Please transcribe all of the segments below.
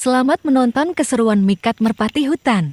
Selamat menonton keseruan Mikat Merpati Hutan.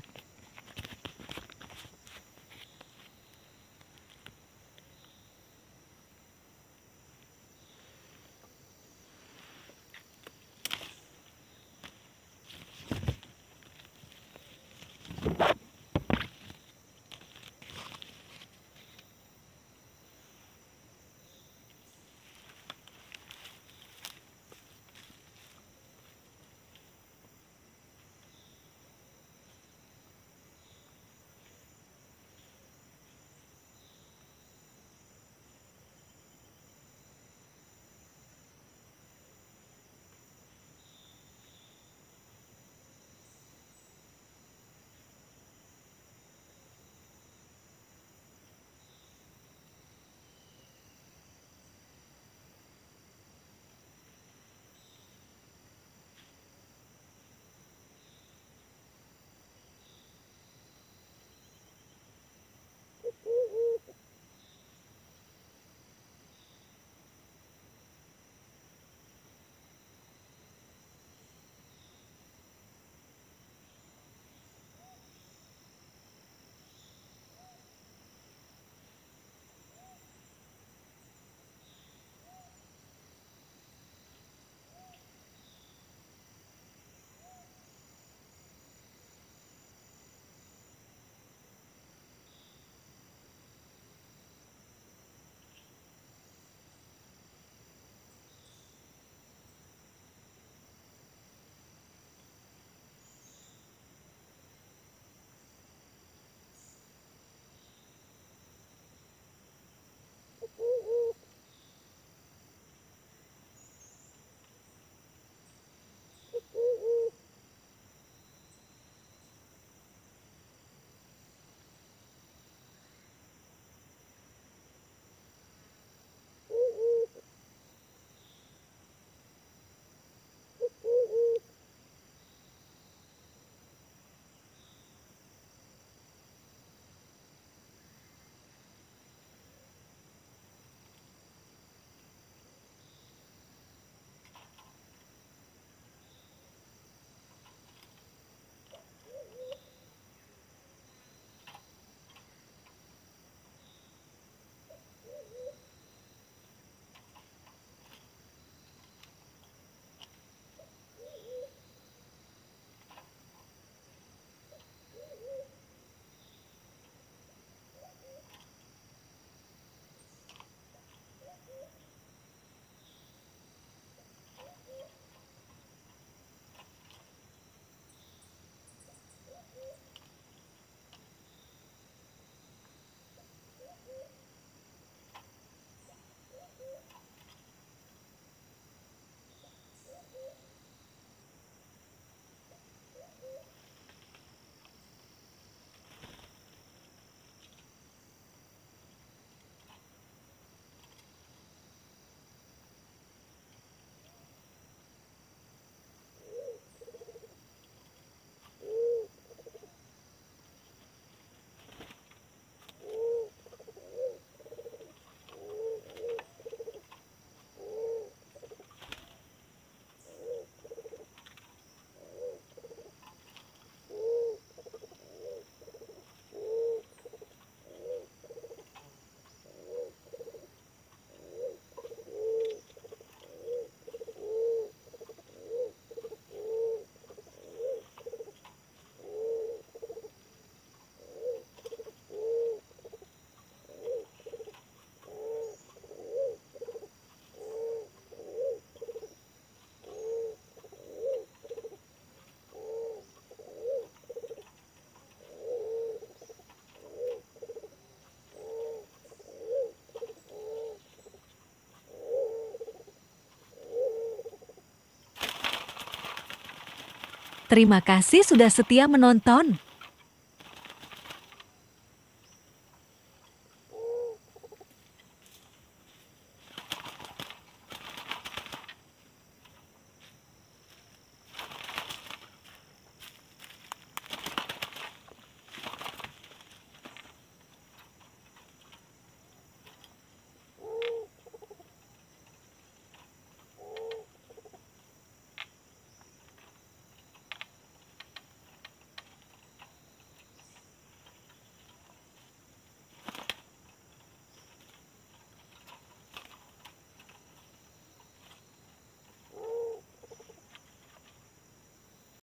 Terima kasih sudah setia menonton.